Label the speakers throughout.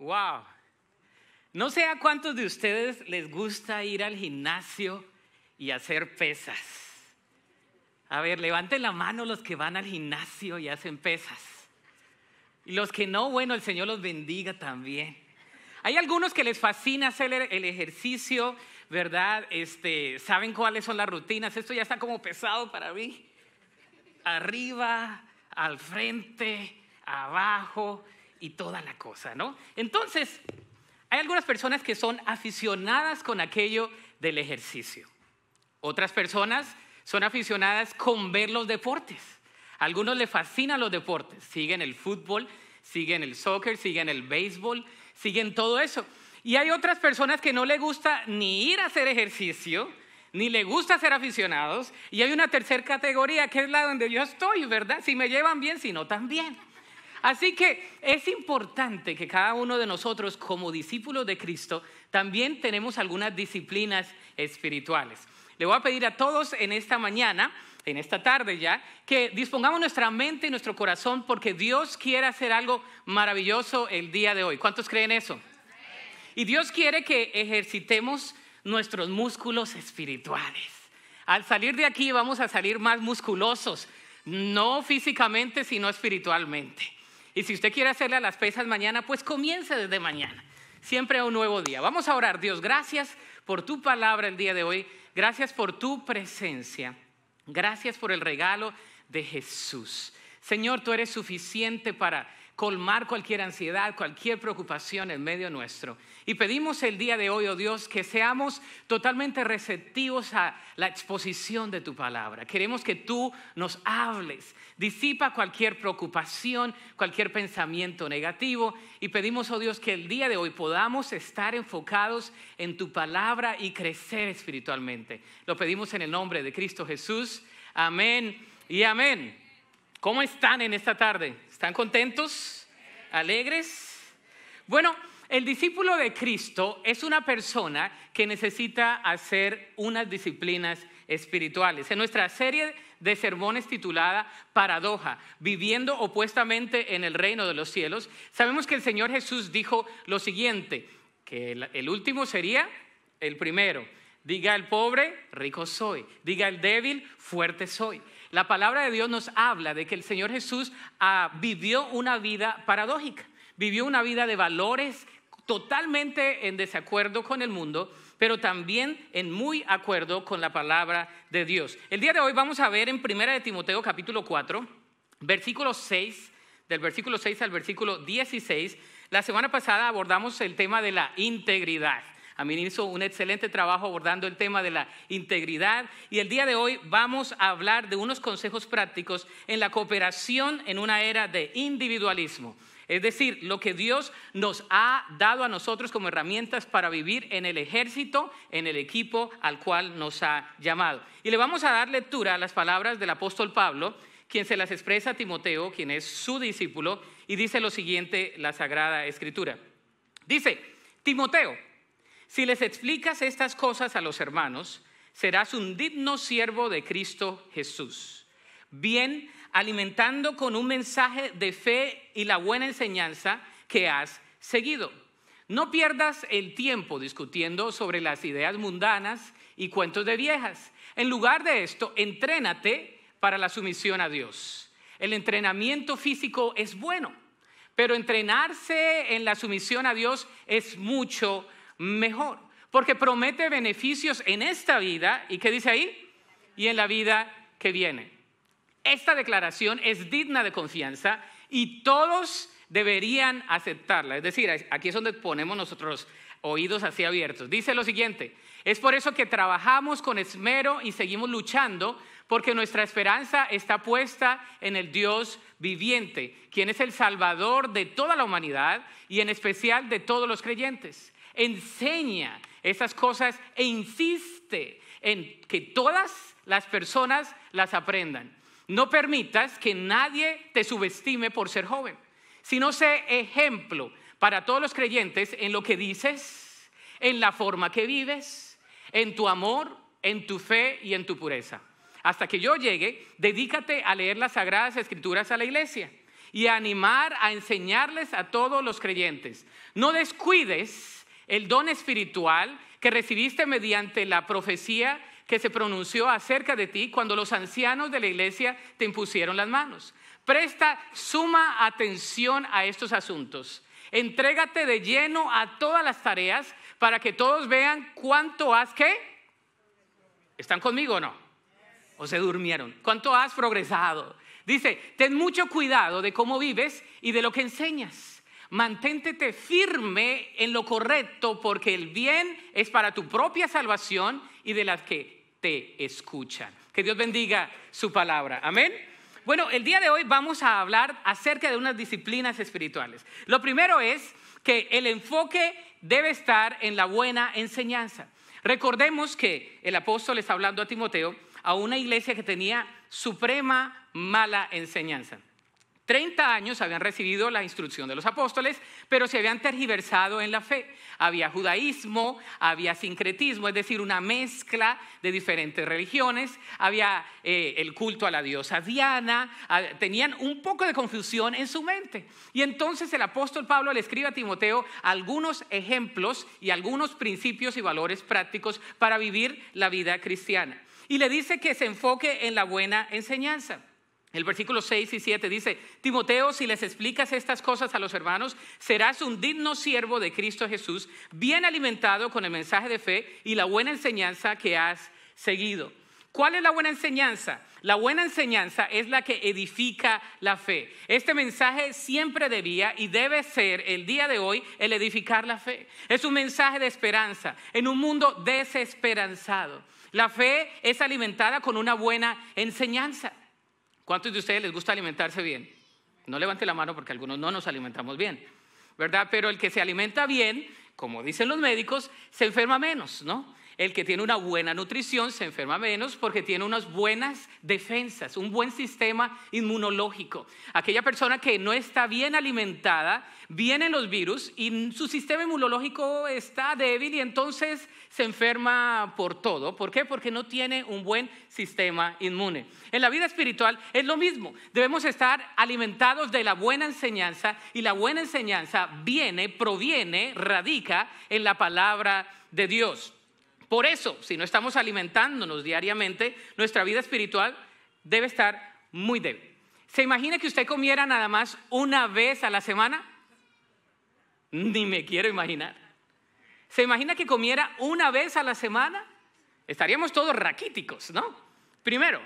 Speaker 1: Wow. No sé a cuántos de ustedes les gusta ir al gimnasio y hacer pesas. A ver, levanten la mano los que van al gimnasio y hacen pesas. Y los que no, bueno, el Señor los bendiga también. Hay algunos que les fascina hacer el ejercicio, ¿verdad? Este, saben cuáles son las rutinas. Esto ya está como pesado para mí. Arriba, al frente, abajo, y toda la cosa, ¿no? Entonces, hay algunas personas que son aficionadas con aquello del ejercicio. Otras personas son aficionadas con ver los deportes. algunos les fascinan los deportes, siguen el fútbol, siguen el soccer, siguen el béisbol, siguen todo eso. Y hay otras personas que no le gusta ni ir a hacer ejercicio, ni le gusta ser aficionados. Y hay una tercera categoría que es la donde yo estoy, ¿verdad? Si me llevan bien, si no, también. Así que es importante que cada uno de nosotros como discípulos de Cristo también tenemos algunas disciplinas espirituales. Le voy a pedir a todos en esta mañana, en esta tarde ya, que dispongamos nuestra mente y nuestro corazón porque Dios quiere hacer algo maravilloso el día de hoy. ¿Cuántos creen eso? Y Dios quiere que ejercitemos nuestros músculos espirituales. Al salir de aquí vamos a salir más musculosos, no físicamente, sino espiritualmente. Y si usted quiere hacerle a las pesas mañana, pues comience desde mañana. Siempre a un nuevo día. Vamos a orar. Dios, gracias por tu palabra el día de hoy. Gracias por tu presencia. Gracias por el regalo de Jesús. Señor, tú eres suficiente para colmar cualquier ansiedad, cualquier preocupación en medio nuestro. Y pedimos el día de hoy, oh Dios, que seamos totalmente receptivos a la exposición de tu palabra. Queremos que tú nos hables, disipa cualquier preocupación, cualquier pensamiento negativo. Y pedimos, oh Dios, que el día de hoy podamos estar enfocados en tu palabra y crecer espiritualmente. Lo pedimos en el nombre de Cristo Jesús. Amén y amén. ¿Cómo están en esta tarde? ¿Están contentos? ¿Alegres? Bueno, el discípulo de Cristo es una persona que necesita hacer unas disciplinas espirituales. En nuestra serie de sermones titulada Paradoja, viviendo opuestamente en el reino de los cielos, sabemos que el Señor Jesús dijo lo siguiente, que el, último sería el primero. Diga al pobre, rico soy. Diga al débil, fuerte soy. La palabra de Dios nos habla de que el Señor Jesús ah, vivió una vida paradójica, vivió una vida de valores totalmente en desacuerdo con el mundo, pero también en muy acuerdo con la palabra de Dios. El día de hoy vamos a ver en Primera de Timoteo capítulo 4, versículo 6, del versículo 6 al versículo 16. La semana pasada abordamos el tema de la integridad. A mí hizo un excelente trabajo abordando el tema de la integridad y el día de hoy vamos a hablar de unos consejos prácticos en la cooperación en una era de individualismo. Es decir, lo que Dios nos ha dado a nosotros como herramientas para vivir en el ejército, en el equipo al cual nos ha llamado. Y le vamos a dar lectura a las palabras del apóstol Pablo, quien se las expresa a Timoteo, quien es su discípulo, y dice lo siguiente la Sagrada Escritura. Dice, Timoteo, si les explicas estas cosas a los hermanos, serás un digno siervo de Cristo Jesús. Bien, alimentando con un mensaje de fe y la buena enseñanza que has seguido. No pierdas el tiempo discutiendo sobre las ideas mundanas y cuentos de viejas. En lugar de esto, entrénate para la sumisión a Dios. El entrenamiento físico es bueno, pero entrenarse en la sumisión a Dios es mucho mejor, porque promete beneficios en esta vida y qué dice ahí? Y en la vida que viene. Esta declaración es digna de confianza y todos deberían aceptarla. Es decir, aquí es donde ponemos nosotros oídos así abiertos. Dice lo siguiente, es por eso que trabajamos con esmero y seguimos luchando, porque nuestra esperanza está puesta en el Dios viviente, quien es el Salvador de toda la humanidad y en especial de todos los creyentes enseña esas cosas e insiste en que todas las personas las aprendan. No permitas que nadie te subestime por ser joven, sino sé ejemplo para todos los creyentes en lo que dices, en la forma que vives, en tu amor, en tu fe y en tu pureza. Hasta que yo llegue, dedícate a leer las sagradas escrituras a la iglesia y a animar a enseñarles a todos los creyentes. No descuides el don espiritual que recibiste mediante la profecía que se pronunció acerca de ti cuando los ancianos de la iglesia te impusieron las manos. Presta suma atención a estos asuntos. Entrégate de lleno a todas las tareas para que todos vean cuánto has que. ¿Están conmigo o no? ¿O se durmieron? ¿Cuánto has progresado? Dice, ten mucho cuidado de cómo vives y de lo que enseñas. Manténtete firme en lo correcto porque el bien es para tu propia salvación y de las que te escuchan. Que Dios bendiga su palabra. Amén. Bueno, el día de hoy vamos a hablar acerca de unas disciplinas espirituales. Lo primero es que el enfoque debe estar en la buena enseñanza. Recordemos que el apóstol está hablando a Timoteo, a una iglesia que tenía suprema mala enseñanza. 30 años habían recibido la instrucción de los apóstoles, pero se habían tergiversado en la fe. Había judaísmo, había sincretismo, es decir, una mezcla de diferentes religiones, había eh, el culto a la diosa Diana, ah, tenían un poco de confusión en su mente. Y entonces el apóstol Pablo le escribe a Timoteo algunos ejemplos y algunos principios y valores prácticos para vivir la vida cristiana. Y le dice que se enfoque en la buena enseñanza. El versículo 6 y 7 dice, Timoteo, si les explicas estas cosas a los hermanos, serás un digno siervo de Cristo Jesús, bien alimentado con el mensaje de fe y la buena enseñanza que has seguido. ¿Cuál es la buena enseñanza? La buena enseñanza es la que edifica la fe. Este mensaje siempre debía y debe ser el día de hoy el edificar la fe. Es un mensaje de esperanza en un mundo desesperanzado. La fe es alimentada con una buena enseñanza. ¿Cuántos de ustedes les gusta alimentarse bien? No levante la mano porque algunos no nos alimentamos bien, ¿verdad? Pero el que se alimenta bien, como dicen los médicos, se enferma menos, ¿no? El que tiene una buena nutrición se enferma menos porque tiene unas buenas defensas, un buen sistema inmunológico. Aquella persona que no está bien alimentada, vienen los virus y su sistema inmunológico está débil y entonces se enferma por todo. ¿Por qué? Porque no tiene un buen sistema inmune. En la vida espiritual es lo mismo. Debemos estar alimentados de la buena enseñanza y la buena enseñanza viene, proviene, radica en la palabra de Dios. Por eso, si no estamos alimentándonos diariamente, nuestra vida espiritual debe estar muy débil. ¿Se imagina que usted comiera nada más una vez a la semana? Ni me quiero imaginar. ¿Se imagina que comiera una vez a la semana? Estaríamos todos raquíticos, ¿no? Primero,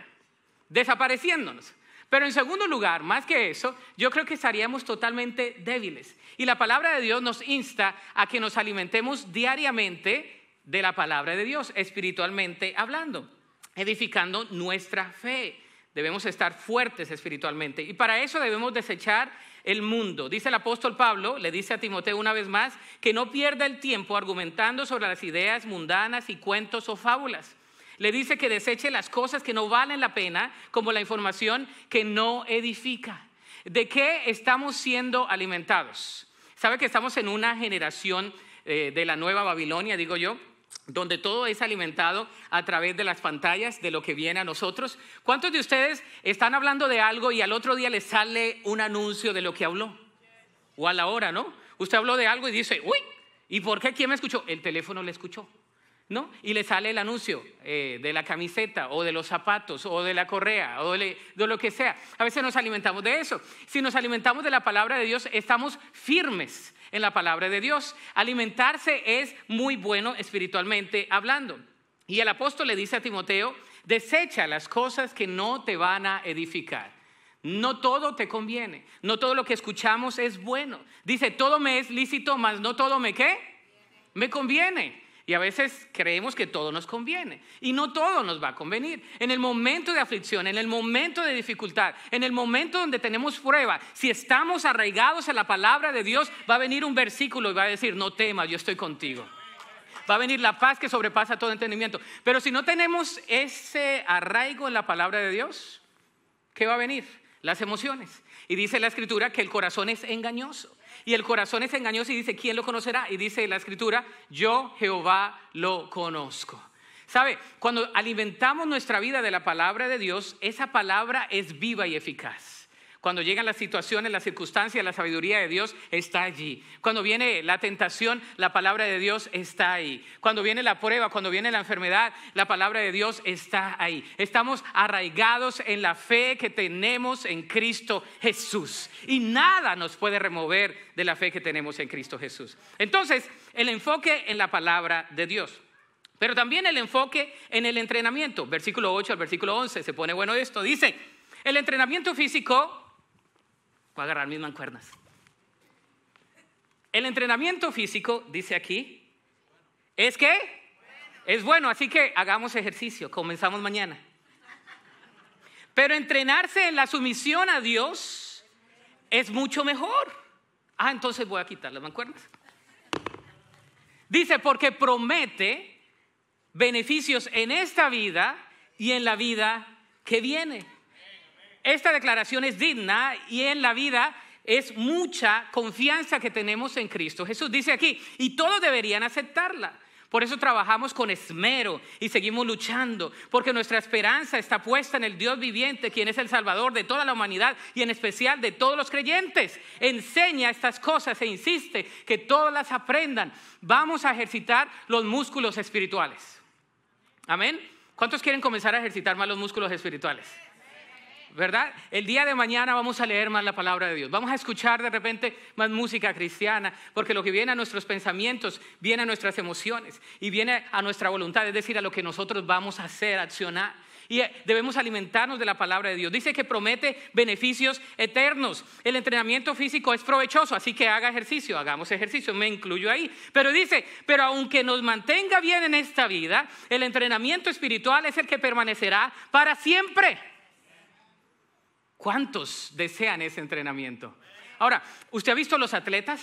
Speaker 1: desapareciéndonos. Pero en segundo lugar, más que eso, yo creo que estaríamos totalmente débiles. Y la palabra de Dios nos insta a que nos alimentemos diariamente de la palabra de Dios, espiritualmente hablando, edificando nuestra fe. Debemos estar fuertes espiritualmente y para eso debemos desechar el mundo. Dice el apóstol Pablo, le dice a Timoteo una vez más, que no pierda el tiempo argumentando sobre las ideas mundanas y cuentos o fábulas. Le dice que deseche las cosas que no valen la pena, como la información que no edifica. ¿De qué estamos siendo alimentados? ¿Sabe que estamos en una generación eh, de la nueva Babilonia, digo yo? donde todo es alimentado a través de las pantallas, de lo que viene a nosotros. ¿Cuántos de ustedes están hablando de algo y al otro día les sale un anuncio de lo que habló? O a la hora, ¿no? Usted habló de algo y dice, uy, ¿y por qué quién me escuchó? El teléfono le escuchó, ¿no? Y le sale el anuncio eh, de la camiseta o de los zapatos o de la correa o de lo que sea. A veces nos alimentamos de eso. Si nos alimentamos de la palabra de Dios, estamos firmes en la palabra de Dios. Alimentarse es muy bueno espiritualmente hablando. Y el apóstol le dice a Timoteo, desecha las cosas que no te van a edificar. No todo te conviene, no todo lo que escuchamos es bueno. Dice, todo me es lícito, mas no todo me qué? Me conviene. Y a veces creemos que todo nos conviene y no todo nos va a convenir. En el momento de aflicción, en el momento de dificultad, en el momento donde tenemos prueba, si estamos arraigados a la palabra de Dios, va a venir un versículo y va a decir, no temas, yo estoy contigo. Va a venir la paz que sobrepasa todo entendimiento. Pero si no tenemos ese arraigo en la palabra de Dios, ¿qué va a venir? Las emociones. Y dice la escritura que el corazón es engañoso. Y el corazón es engañoso y dice, ¿quién lo conocerá? Y dice la escritura, yo Jehová lo conozco. ¿Sabe? Cuando alimentamos nuestra vida de la palabra de Dios, esa palabra es viva y eficaz. Cuando llegan las situaciones, las circunstancias, la sabiduría de Dios está allí. Cuando viene la tentación, la palabra de Dios está ahí. Cuando viene la prueba, cuando viene la enfermedad, la palabra de Dios está ahí. Estamos arraigados en la fe que tenemos en Cristo Jesús. Y nada nos puede remover de la fe que tenemos en Cristo Jesús. Entonces, el enfoque en la palabra de Dios. Pero también el enfoque en el entrenamiento. Versículo 8 al versículo 11, se pone bueno esto. Dice, el entrenamiento físico Voy a agarrar mis mancuernas. El entrenamiento físico, dice aquí, es que es bueno, así que hagamos ejercicio, comenzamos mañana. Pero entrenarse en la sumisión a Dios es mucho mejor. Ah, entonces voy a quitar las mancuernas. Dice, porque promete beneficios en esta vida y en la vida que viene esta declaración es digna y en la vida es mucha confianza que tenemos en Cristo. Jesús dice aquí, y todos deberían aceptarla. Por eso trabajamos con esmero y seguimos luchando, porque nuestra esperanza está puesta en el Dios viviente, quien es el Salvador de toda la humanidad y en especial de todos los creyentes. Enseña estas cosas e insiste que todas las aprendan. Vamos a ejercitar los músculos espirituales. Amén. ¿Cuántos quieren comenzar a ejercitar más los músculos espirituales? ¿verdad? El día de mañana vamos a leer más la palabra de Dios, vamos a escuchar de repente más música cristiana, porque lo que viene a nuestros pensamientos, viene a nuestras emociones y viene a nuestra voluntad, es decir, a lo que nosotros vamos a hacer, accionar. Y eh, debemos alimentarnos de la palabra de Dios. Dice que promete beneficios eternos. El entrenamiento físico es provechoso, así que haga ejercicio, hagamos ejercicio, me incluyo ahí. Pero dice, pero aunque nos mantenga bien en esta vida, el entrenamiento espiritual es el que permanecerá para siempre. ¿Cuántos desean ese entrenamiento? Ahora, ¿usted ha visto los atletas?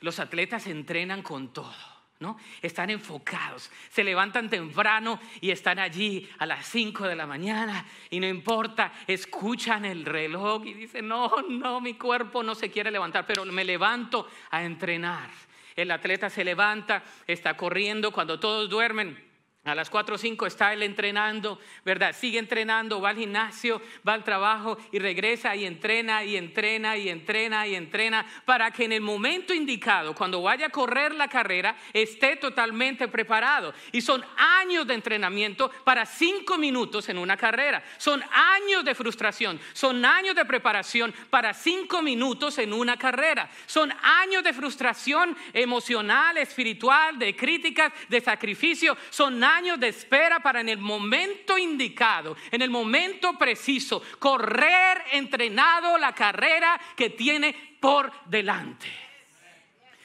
Speaker 1: Los atletas entrenan con todo. ¿No? Están enfocados, se levantan temprano y están allí a las 5 de la mañana y no importa, escuchan el reloj y dicen, no, no, mi cuerpo no se quiere levantar, pero me levanto a entrenar. El atleta se levanta, está corriendo cuando todos duermen. A las 4 o 5 está él entrenando, ¿verdad? Sigue entrenando, va al gimnasio, va al trabajo y regresa y entrena y entrena y entrena y entrena para que en el momento indicado, cuando vaya a correr la carrera, esté totalmente preparado. Y son años de entrenamiento para 5 minutos en una carrera. Son años de frustración, son años de preparación para 5 minutos en una carrera. Son años de frustración emocional, espiritual, de críticas, de sacrificio. Son años años de espera para en el momento indicado, en el momento preciso, correr entrenado la carrera que tiene por delante.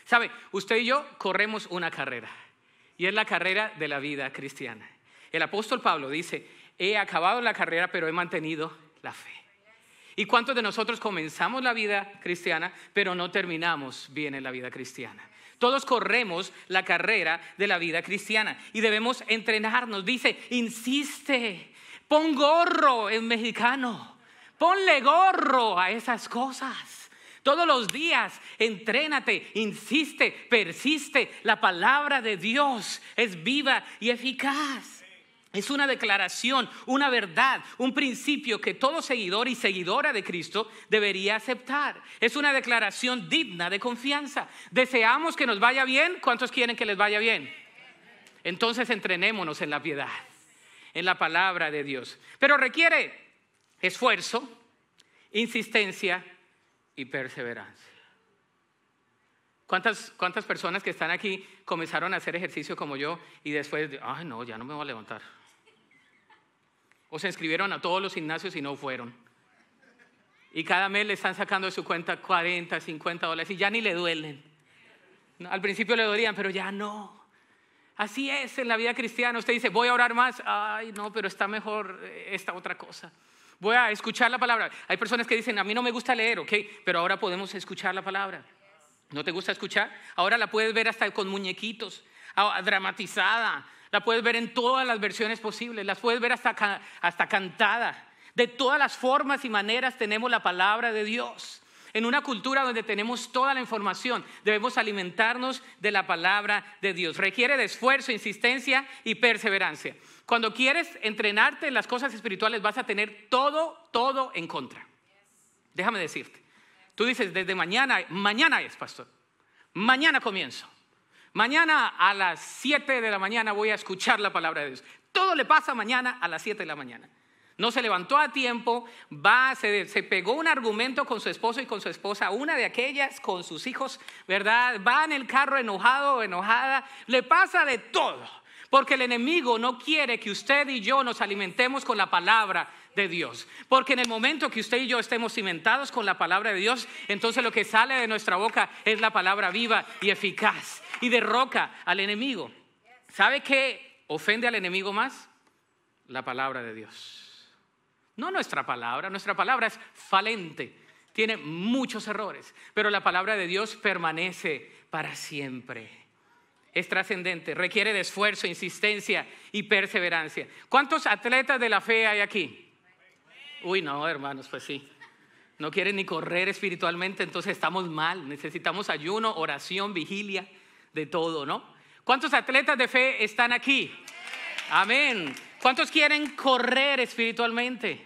Speaker 1: ¿Sabe? Usted y yo corremos una carrera y es la carrera de la vida cristiana. El apóstol Pablo dice, he acabado la carrera pero he mantenido la fe. ¿Y cuántos de nosotros comenzamos la vida cristiana pero no terminamos bien en la vida cristiana? Todos corremos la carrera de la vida cristiana y debemos entrenarnos. Dice, insiste, pon gorro en mexicano, ponle gorro a esas cosas. Todos los días, entrénate, insiste, persiste. La palabra de Dios es viva y eficaz. Es una declaración, una verdad, un principio que todo seguidor y seguidora de Cristo debería aceptar. Es una declaración digna de confianza. Deseamos que nos vaya bien. ¿Cuántos quieren que les vaya bien? Entonces entrenémonos en la piedad, en la palabra de Dios. Pero requiere esfuerzo, insistencia y perseverancia. ¿Cuántas, personas que están aquí comenzaron a hacer ejercicio como yo y después, ay no, ya no me voy a levantar? O se inscribieron a todos los gimnasios y no fueron. Y cada mes le están sacando de su cuenta 40, 50 dólares y ya ni le duelen. Al principio le dolían, pero ya no. Así es en la vida cristiana. Usted dice, voy a orar más. Ay, no, pero está mejor eh, esta otra cosa. Voy a escuchar la palabra. Hay personas que dicen, a mí no me gusta leer, ok, pero ahora podemos escuchar la palabra. ¿No te gusta escuchar? Ahora la puedes ver hasta con muñequitos, ah, dramatizada, la puedes ver en todas las versiones posibles, las puedes ver hasta, hasta cantada. De todas las formas y maneras tenemos la palabra de Dios. En una cultura donde tenemos toda la información, debemos alimentarnos de la palabra de Dios. Requiere de esfuerzo, insistencia y perseverancia. Cuando quieres entrenarte en las cosas espirituales vas a tener todo, todo en contra. Déjame decirte. Tú dices, desde mañana, mañana es, pastor. Mañana comienzo. Mañana a las 7 de la mañana voy a escuchar la palabra de Dios. Todo le pasa mañana a las 7 de la mañana. No se levantó a tiempo, va, se, se, pegó un argumento con su esposo y con su esposa, una de aquellas con sus hijos, ¿verdad? Va en el carro enojado o enojada, le pasa de todo. Porque el enemigo no quiere que usted y yo nos alimentemos con la palabra de Dios. Porque en el momento que usted y yo estemos cimentados con la palabra de Dios, entonces lo que sale de nuestra boca es la palabra viva y eficaz y derroca al enemigo. ¿Sabe qué ofende al enemigo más? La palabra de Dios. No nuestra palabra, nuestra palabra es falente, tiene muchos errores, pero la palabra de Dios permanece para siempre es trascendente, requiere de esfuerzo, insistencia y perseverancia. ¿Cuántos atletas de la fe hay aquí? Uy, no, hermanos, pues sí. No quieren ni correr espiritualmente, entonces estamos mal. Necesitamos ayuno, oración, vigilia, de todo, ¿no? ¿Cuántos atletas de fe están aquí? Amén. ¿Cuántos quieren correr espiritualmente?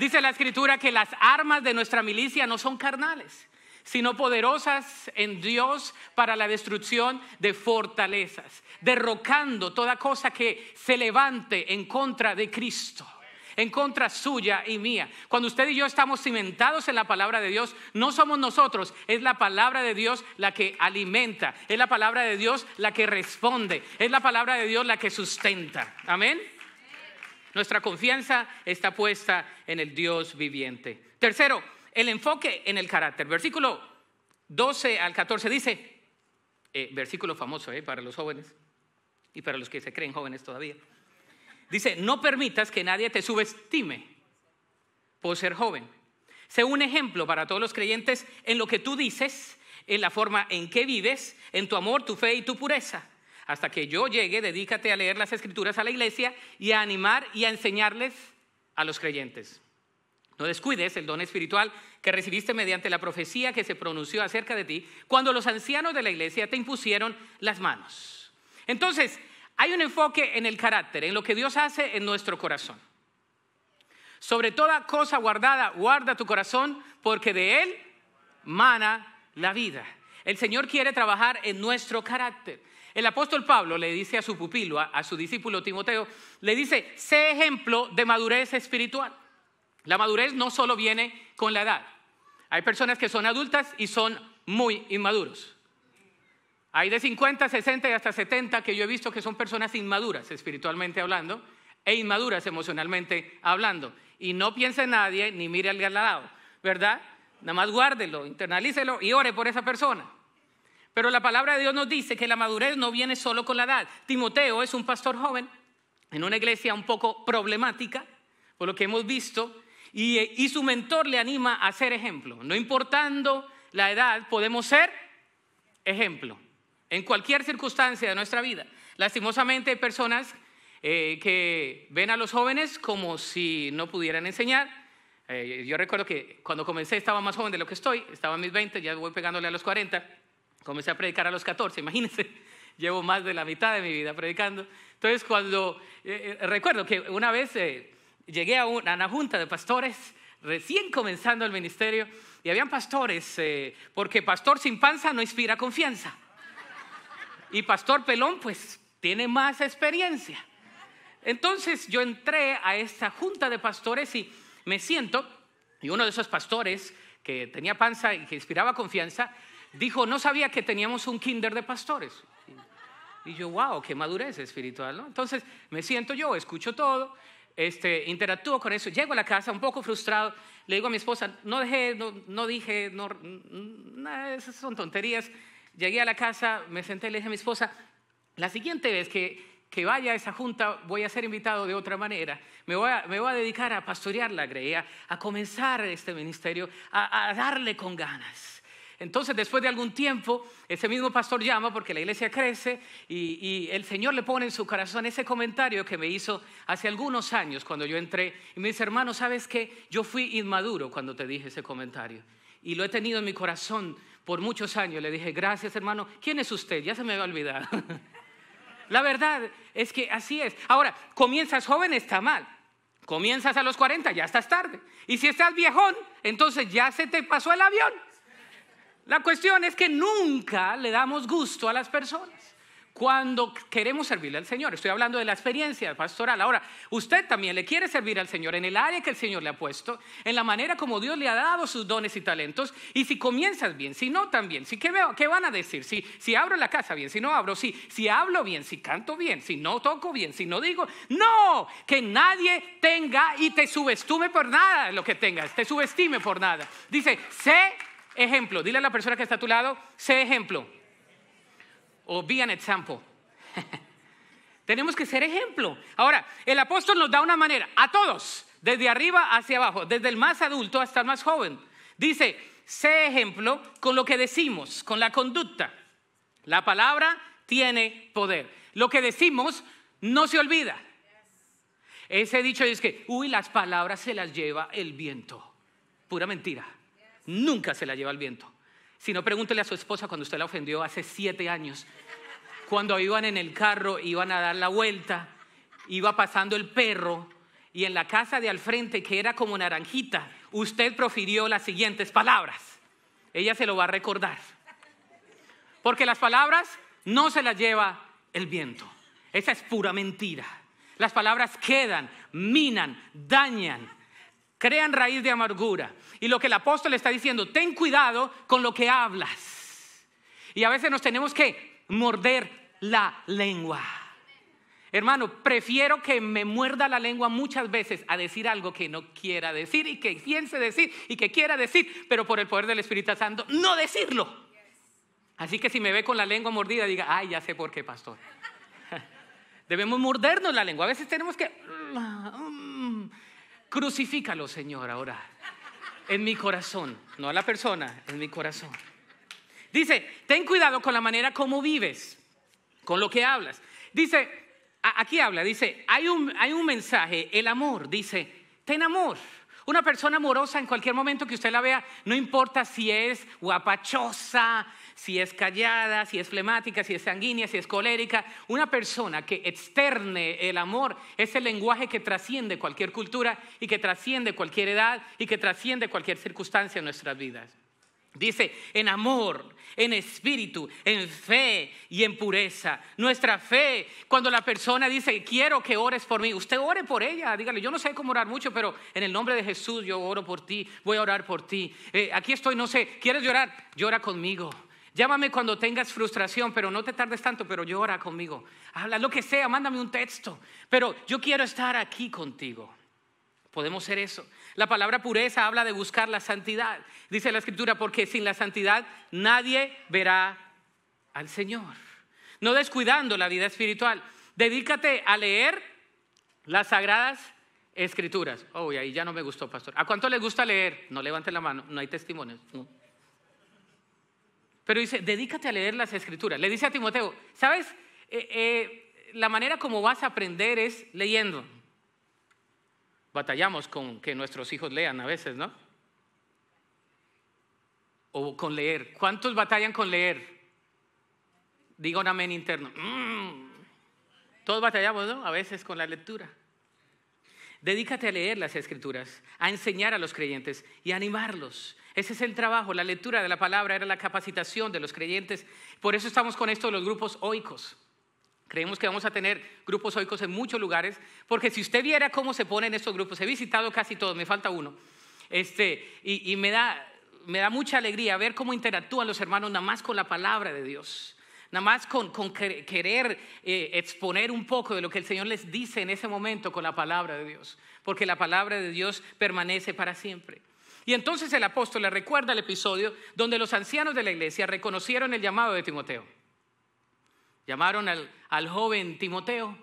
Speaker 1: Dice la escritura que las armas de nuestra milicia no son carnales, sino poderosas en Dios para la destrucción de fortalezas, derrocando toda cosa que se levante en contra de Cristo en contra suya y mía. Cuando usted y yo estamos cimentados en la palabra de Dios, no somos nosotros, es la palabra de Dios la que alimenta, es la palabra de Dios la que responde, es la palabra de Dios la que sustenta. Amén. Nuestra confianza está puesta en el Dios viviente. Tercero, el enfoque en el carácter. Versículo 12 al 14 dice, eh, versículo famoso eh, para los jóvenes y para los que se creen jóvenes todavía. Dice, no permitas que nadie te subestime por ser joven. Sé un ejemplo para todos los creyentes en lo que tú dices, en la forma en que vives, en tu amor, tu fe y tu pureza. Hasta que yo llegue, dedícate a leer las escrituras a la iglesia y a animar y a enseñarles a los creyentes. No descuides el don espiritual que recibiste mediante la profecía que se pronunció acerca de ti cuando los ancianos de la iglesia te impusieron las manos. Entonces, hay un enfoque en el carácter, en lo que Dios hace en nuestro corazón. Sobre toda cosa guardada, guarda tu corazón, porque de él mana la vida. El Señor quiere trabajar en nuestro carácter. El apóstol Pablo le dice a su pupilo, a, su discípulo Timoteo, le dice, sé ejemplo de madurez espiritual. La madurez no solo viene con la edad. Hay personas que son adultas y son muy inmaduros. Hay de 50, 60 y hasta 70 que yo he visto que son personas inmaduras espiritualmente hablando e inmaduras emocionalmente hablando. Y no piense nadie ni mire al lado, ¿verdad? Nada más guárdelo, internalícelo y ore por esa persona. Pero la palabra de Dios nos dice que la madurez no viene solo con la edad. Timoteo es un pastor joven en una iglesia un poco problemática, por lo que hemos visto, eh, y, su mentor le anima a ser ejemplo. No importando la edad, podemos ser ejemplo en cualquier circunstancia de nuestra vida. Lastimosamente hay personas eh, que ven a los jóvenes como si no pudieran enseñar. Eh, yo recuerdo que cuando comencé estaba más joven de lo que estoy, estaba a mis 20, ya voy pegándole a los 40, comencé a predicar a los 14, imagínense, llevo más de la mitad de mi vida predicando. Entonces cuando, recuerdo que una vez llegué a una junta de pastores recién comenzando el ministerio y habían pastores, eh, porque pastor sin panza no inspira confianza. Y pastor pelón, pues, tiene más experiencia. Entonces yo entré a esta junta de pastores y me siento, y uno de esos pastores que tenía panza y que inspiraba confianza, dijo, no sabía que teníamos un kinder de pastores. Y yo, wow, qué madurez espiritual, Entonces me siento yo, escucho todo, este, interactúo con eso, llego a la casa un poco frustrado, le digo a mi esposa, no dejé, no, dije, no, mm, esas son tonterías. Llegué a la casa, me senté y le dije a mi esposa, la siguiente vez que, vaya a esa junta voy a ser invitado de otra manera, me voy a, dedicar a pastorear la greía, a, comenzar este ministerio, a darle con ganas. Entonces, después de algún tiempo, ese mismo pastor llama porque la iglesia crece y, el Señor le pone en su corazón ese comentario que me hizo hace algunos años cuando yo entré. Y me dice, hermano, ¿sabes qué? Yo fui inmaduro cuando te dije ese comentario. Y lo he tenido en mi corazón por muchos años. Le dije, gracias, hermano. ¿Quién es usted? Ya se me había olvidado. la verdad es que así es. Ahora, comienzas joven, está mal. Comienzas a los 40, ya estás tarde. Y si estás viejón, entonces ya se te pasó el avión. La cuestión es que nunca le damos gusto a las personas cuando queremos servirle al Señor. Estoy hablando de la experiencia pastoral. Ahora, usted también le quiere servir al Señor en el área que el Señor le ha puesto, en la manera como Dios le ha dado sus dones y talentos. Y si comienzas bien, si no también, si qué, qué van a decir, si, abro la casa bien, si no abro, si, si hablo bien, si canto bien, si no toco bien, si no digo, no, que nadie tenga y te subestime por nada lo que tengas, te subestime por nada. Dice, sé Ejemplo, dile a la persona que está a tu lado, sé ejemplo. O be an example. Tenemos que ser ejemplo. Ahora, el apóstol nos da una manera, a todos, desde arriba hacia abajo, desde el más adulto hasta el más joven. Dice, sé ejemplo con lo que decimos, con la conducta. La palabra tiene poder. Lo que decimos no se olvida. Ese dicho es que, uy, las palabras se las lleva el viento. Pura mentira nunca se la lleva el viento. Si no, pregúntele a su esposa cuando usted la ofendió hace siete años. Cuando iban en el carro, iban a dar la vuelta, iba pasando el perro y en la casa de al frente, que era como naranjita, usted profirió las siguientes palabras. Ella se lo va a recordar. Porque las palabras no se las lleva el viento. Esa es pura mentira. Las palabras quedan, minan, dañan, crean raíz de amargura. Y lo que el apóstol está diciendo, ten cuidado con lo que hablas. Y a veces nos tenemos que morder la lengua. Hermano, prefiero que me muerda la lengua muchas veces a decir algo que no quiera decir y que piense decir y que quiera decir, pero por el poder del Espíritu Santo, no decirlo. Así que si me ve con la lengua mordida, diga, ay, ya sé por qué, pastor. Debemos mordernos la lengua. A veces tenemos que Crucifícalo, Señor, ahora. En mi corazón, no a la persona, en mi corazón. Dice, ten cuidado con la manera como vives, con lo que hablas. Dice, aquí habla, dice, hay un, hay un mensaje, el amor, dice, ten amor. Una persona amorosa en cualquier momento que usted la vea, no importa si es guapachosa, si es callada, si es flemática, si es sanguínea, si es colérica. Una persona que externe el amor es el lenguaje que trasciende cualquier cultura y que trasciende cualquier edad y que trasciende cualquier circunstancia en nuestras vidas. Dice, en amor, en espíritu, en fe y en pureza. Nuestra fe, cuando la persona dice, quiero que ores por mí, usted ore por ella, dígale, yo no sé cómo orar mucho, pero en el nombre de Jesús yo oro por ti, voy a orar por ti. Eh, aquí estoy, no sé, ¿quieres llorar? Llora conmigo. Llámame cuando tengas frustración, pero no te tardes tanto, pero llora conmigo. Habla lo que sea, mándame un texto, pero yo quiero estar aquí contigo. Podemos ser eso. La palabra pureza habla de buscar la santidad. Dice la escritura, porque sin la santidad nadie verá al Señor. No descuidando la vida espiritual. Dedícate a leer las sagradas escrituras. Oh, ahí ya no me gustó, pastor. ¿A cuánto le gusta leer? No levante la mano, no hay testimonios. No. Mm. Pero dice, dedícate a leer las escrituras. Le dice a Timoteo, ¿sabes? Eh, eh, la manera como vas a aprender es leyendo. Batallamos con que nuestros hijos lean a veces, ¿no? O con leer. ¿Cuántos batallan con leer? Diga un amén interno. Mm. Todos batallamos, ¿no? A veces con la lectura. Dedícate a leer las escrituras, a enseñar a los creyentes y animarlos. Ese es el trabajo, la lectura de la palabra era la capacitación de los creyentes. Por eso estamos con esto los grupos oicos. Creemos que vamos a tener grupos oicos en muchos lugares, porque si usted viera cómo se ponen estos grupos, he visitado casi todos, me falta uno, este, y, y me, da, me da mucha alegría ver cómo interactúan los hermanos nada más con la palabra de Dios. Nada más con, querer eh, exponer un poco de lo que el Señor les dice en ese momento con la palabra de Dios, porque la palabra de Dios permanece para siempre. Y entonces el apóstol le recuerda el episodio donde los ancianos de la iglesia reconocieron el llamado de Timoteo. Llamaron al, joven Timoteo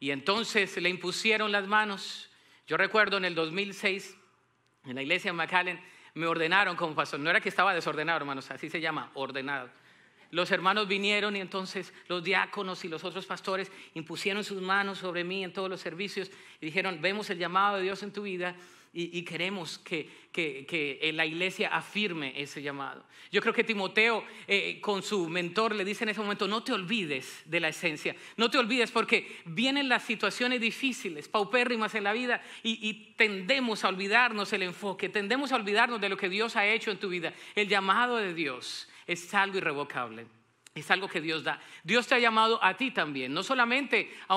Speaker 1: y entonces le impusieron las manos. Yo recuerdo en el 2006, en la iglesia de McAllen, me ordenaron como pastor. No era que estaba desordenado, hermanos, así se llama, ordenado los hermanos vinieron y entonces los diáconos y los otros pastores impusieron sus manos sobre mí en todos los servicios y dijeron, vemos el llamado de Dios en tu vida y, queremos que, que, la iglesia afirme ese llamado. Yo creo que Timoteo eh, con su mentor le dice en ese momento, no te olvides de la esencia, no te olvides porque vienen las situaciones difíciles, paupérrimas en la vida y, y tendemos a olvidarnos el enfoque, tendemos a olvidarnos de lo que Dios ha hecho en tu vida, el llamado de Dios es algo irrevocable. Es algo que Dios da. Dios te ha llamado a ti también, no solamente a,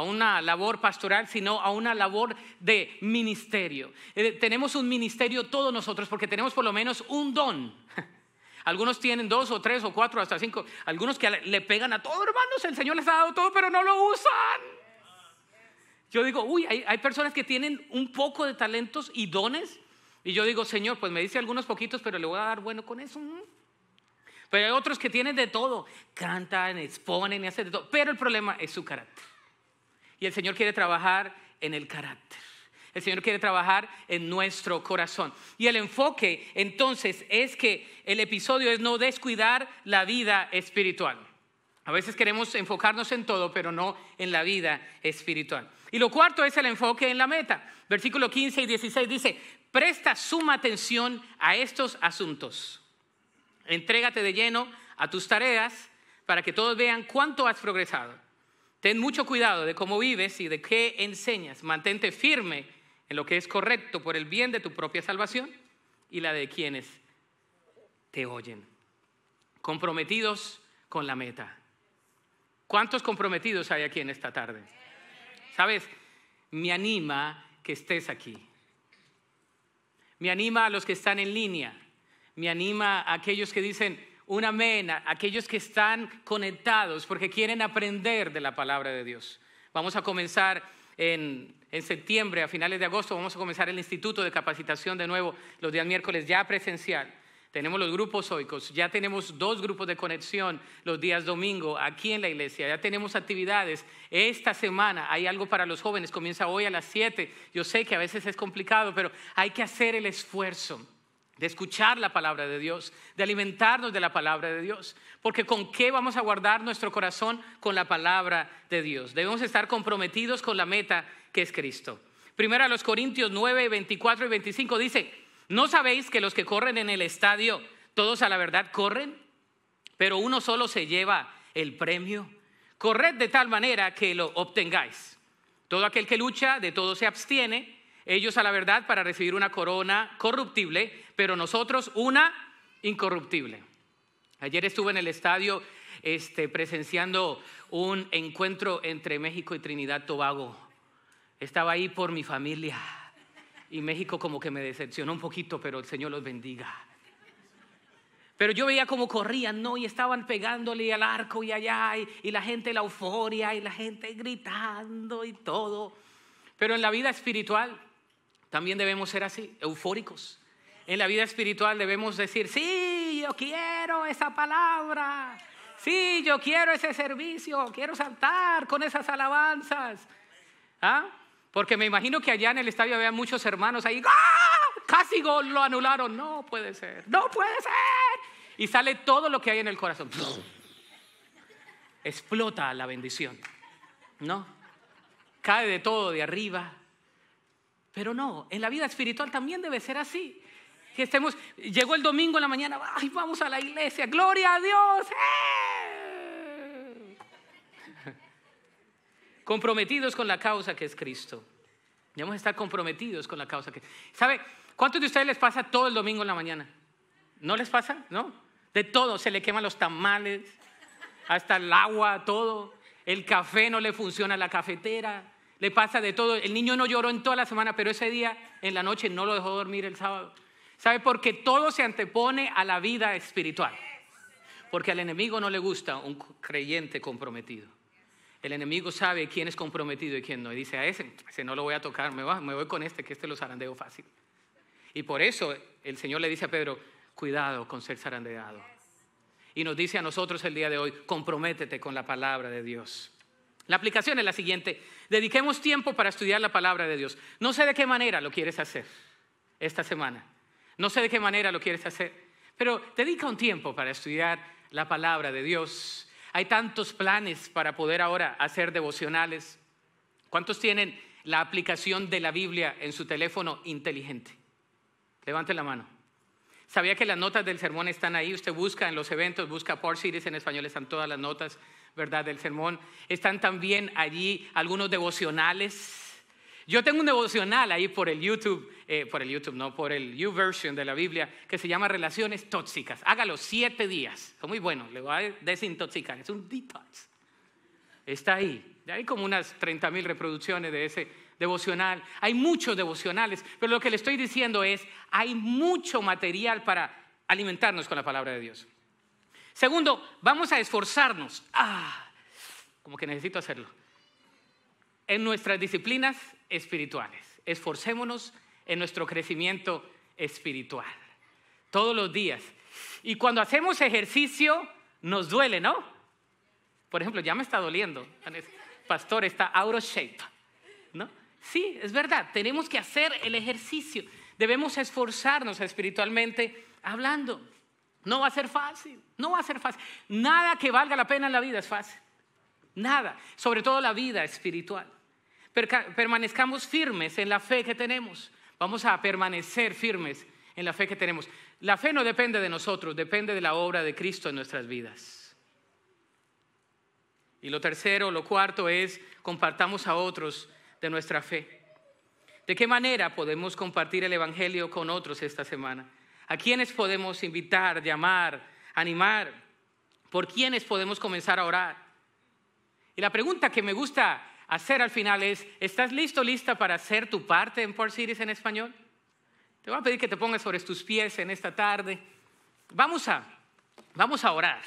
Speaker 1: una labor pastoral, sino a una labor de ministerio. Eh, tenemos un ministerio todos nosotros porque tenemos por lo menos un don. Algunos tienen dos o tres o cuatro, hasta cinco. Algunos que le pegan a todos, hermanos, el Señor les ha dado todo, pero no lo usan. Yo digo, uy, hay, hay personas que tienen un poco de talentos y dones. Y yo digo, Señor, pues me dice algunos poquitos, pero le voy a dar bueno con eso. Mm. Pero hay otros que tienen de todo, cantan, exponen y hacen de todo. Pero el problema es su carácter. Y el Señor quiere trabajar en el carácter. El Señor quiere trabajar en nuestro corazón. Y el enfoque entonces es que el episodio es no descuidar la vida espiritual. A veces queremos enfocarnos en todo, pero no en la vida espiritual. Y lo cuarto es el enfoque en la meta. Versículo 15 y 16 dice, presta suma atención a estos asuntos. Entrégate de lleno a tus tareas para que todos vean cuánto has progresado. Ten mucho cuidado de cómo vives y de qué enseñas. Mantente firme en lo que es correcto por el bien de tu propia salvación y la de quienes te oyen. Comprometidos con la meta. ¿Cuántos comprometidos hay aquí en esta tarde? ¿Sabes? Me anima que estés aquí. Me anima a los que están en línea me anima a aquellos que dicen un amén, a aquellos que están conectados porque quieren aprender de la palabra de Dios. Vamos a comenzar en, septiembre, a finales de agosto, vamos a comenzar el Instituto de Capacitación de nuevo, los días miércoles ya presencial. Tenemos los grupos oicos, ya tenemos dos grupos de conexión los días domingo aquí en la iglesia, ya tenemos actividades. Esta semana hay algo para los jóvenes, comienza hoy a las 7. Yo sé que a veces es complicado, pero hay que hacer el esfuerzo de escuchar la palabra de Dios, de alimentarnos de la palabra de Dios. Porque ¿con qué vamos a guardar nuestro corazón? Con la palabra de Dios. Debemos estar comprometidos con la meta que es Cristo. Primero a los Corintios 9, 24 y 25 dice, ¿no sabéis que los que corren en el estadio, todos a la verdad corren? Pero uno solo se lleva el premio. Corred de tal manera que lo obtengáis. Todo aquel que lucha, de todo se abstiene. Ellos a la verdad para recibir una corona corruptible, pero nosotros una incorruptible. Ayer estuve en el estadio este, presenciando un encuentro entre México y Trinidad Tobago. Estaba ahí por mi familia y México como que me decepcionó un poquito, pero el Señor los bendiga. Pero yo veía cómo corrían, ¿no? Y estaban pegándole al arco y allá, y, y, la gente la euforia, y la gente gritando y todo. Pero en la vida espiritual, también debemos ser así, eufóricos. En la vida espiritual debemos decir, sí, yo quiero esa palabra, sí, yo quiero ese servicio, quiero saltar con esas alabanzas. ¿Ah? Porque me imagino que allá en el estadio había muchos hermanos ahí, ¡Ah! casi gol lo anularon, no puede ser, no puede ser. Y sale todo lo que hay en el corazón. Explota la bendición, ¿no? Cae de todo, de arriba, pero no, en la vida espiritual también debe ser así. Que estemos, llegó el domingo en la mañana, vamos a la iglesia, gloria a Dios. ¡eh! comprometidos con la causa que es Cristo. Debemos estar comprometidos con la causa que. ¿Sabe cuántos de ustedes les pasa todo el domingo en la mañana? ¿No les pasa? ¿No? De todo, se le queman los tamales, hasta el agua, todo. El café no le funciona a la cafetera. Le pasa de todo. El niño no lloró en toda la semana, pero ese día, en la noche, no lo dejó dormir el sábado. ¿Sabe? Porque todo se antepone a la vida espiritual. Porque al enemigo no le gusta un creyente comprometido. El enemigo sabe quién es comprometido y quién no. Y dice, a ese, si no lo voy a tocar, me, me voy con este, que este lo zarandeo fácil. Y por eso el Señor le dice a Pedro, cuidado con ser zarandeado. Y nos dice a nosotros el día de hoy, comprométete con la palabra de Dios. La aplicación es la siguiente. Dediquemos tiempo para estudiar la palabra de Dios. No sé de qué manera lo quieres hacer esta semana. No sé de qué manera lo quieres hacer. Pero dedica un tiempo para estudiar la palabra de Dios. Hay tantos planes para poder ahora hacer devocionales. ¿Cuántos tienen la aplicación de la Biblia en su teléfono inteligente? Levante la mano. ¿Sabía que las notas del sermón están ahí? Usted busca en los eventos, busca por series en español, están todas las notas. ¿verdad? Del sermón. Están también allí algunos devocionales. Yo tengo un devocional ahí por el YouTube, eh, por el YouTube, no, por el YouVersion de la Biblia, que se llama Relaciones Tóxicas. Hágalo siete días. Está muy bueno, le voy a desintoxicar. Es un detox. Está ahí. Hay como unas 30 mil reproducciones de ese devocional. Hay muchos devocionales, pero lo que le estoy diciendo es, hay mucho material para alimentarnos con la palabra de Dios. Segundo, vamos a esforzarnos. Ah, como que necesito hacerlo. En nuestras disciplinas espirituales. Esforcémonos en nuestro crecimiento espiritual. Todos los días. Y cuando hacemos ejercicio, nos duele, ¿no? Por ejemplo, ya me está doliendo. Pastor, está out of shape. ¿No? Sí, es verdad. Tenemos que hacer el ejercicio. Debemos esforzarnos espiritualmente hablando. No va a ser fácil, no va a ser fácil. Nada que valga la pena en la vida es fácil. Nada, sobre todo la vida espiritual. permanezcamos firmes en la fe que tenemos. Vamos a permanecer firmes en la fe que tenemos. La fe no depende de nosotros, depende de la obra de Cristo en nuestras vidas. Y lo tercero, lo cuarto es compartamos a otros de nuestra fe. ¿De qué manera podemos compartir el Evangelio con otros esta semana? ¿A quiénes podemos invitar, llamar, animar? ¿Por quiénes podemos comenzar a orar? Y la pregunta que me gusta hacer al final es, ¿estás listo, lista para hacer tu parte en Port Cities en español? Te voy a pedir que te pongas sobre tus pies en esta tarde. Vamos a, vamos a orar.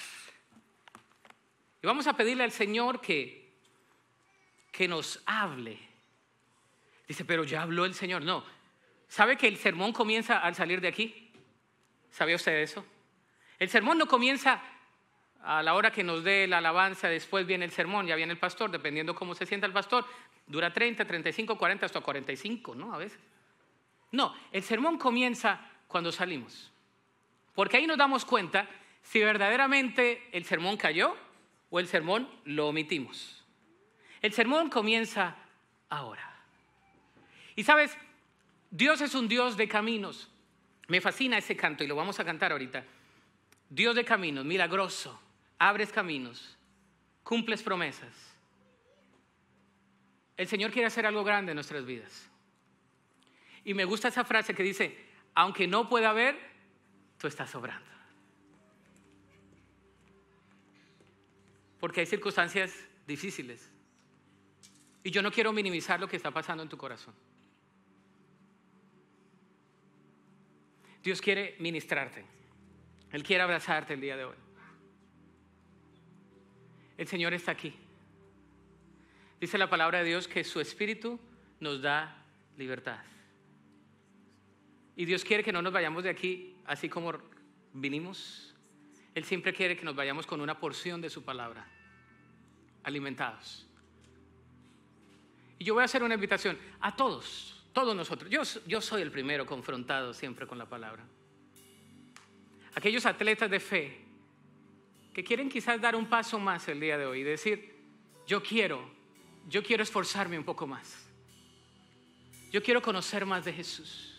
Speaker 1: Y vamos a pedirle al Señor que, que nos hable. Dice, pero ya habló el Señor. No. ¿Sabe que el sermón comienza al salir de aquí? ¿Sabe usted eso? El sermón no comienza a la hora que nos dé la alabanza, después viene el sermón, ya viene el pastor, dependiendo cómo se sienta el pastor, dura 30, 35, 40, hasta 45, ¿no? A veces. No, el sermón comienza cuando salimos, porque ahí nos damos cuenta si verdaderamente el sermón cayó o el sermón lo omitimos. El sermón comienza ahora. Y sabes, Dios es un Dios de caminos. Me fascina ese canto y lo vamos a cantar ahorita. Dios de caminos, milagroso, abres caminos, cumples promesas. El Señor quiere hacer algo grande en nuestras vidas. Y me gusta esa frase que dice, aunque no pueda ver, tú estás sobrando. Porque hay circunstancias difíciles. Y yo no quiero minimizar lo que está pasando en tu corazón. Dios quiere ministrarte. Él quiere abrazarte el día de hoy. El Señor está aquí. Dice la palabra de Dios que su espíritu nos da libertad. Y Dios quiere que no nos vayamos de aquí así como vinimos. Él siempre quiere que nos vayamos con una porción de su palabra, alimentados. Y yo voy a hacer una invitación a todos todos nosotros. Yo, yo soy el primero confrontado siempre con la palabra. Aquellos atletas de fe que quieren quizás dar un paso más el día de hoy y decir, yo quiero, yo quiero esforzarme un poco más. Yo quiero conocer más de Jesús.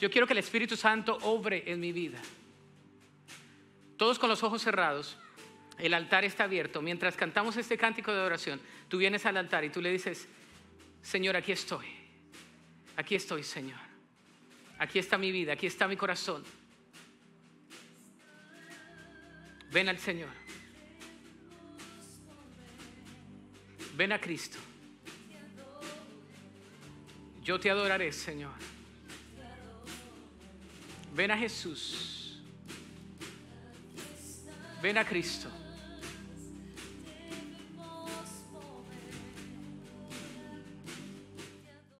Speaker 1: Yo quiero que el Espíritu Santo obre en mi vida. Todos con los ojos cerrados, el altar está abierto. Mientras cantamos este cántico de oración, tú vienes al altar y tú le dices, Señor, aquí estoy aquí estoy, Señor. Aquí está mi vida, aquí está mi corazón. Ven al Señor. Ven a Cristo. Yo te adoraré, Señor. Ven a Jesús. Ven a Cristo.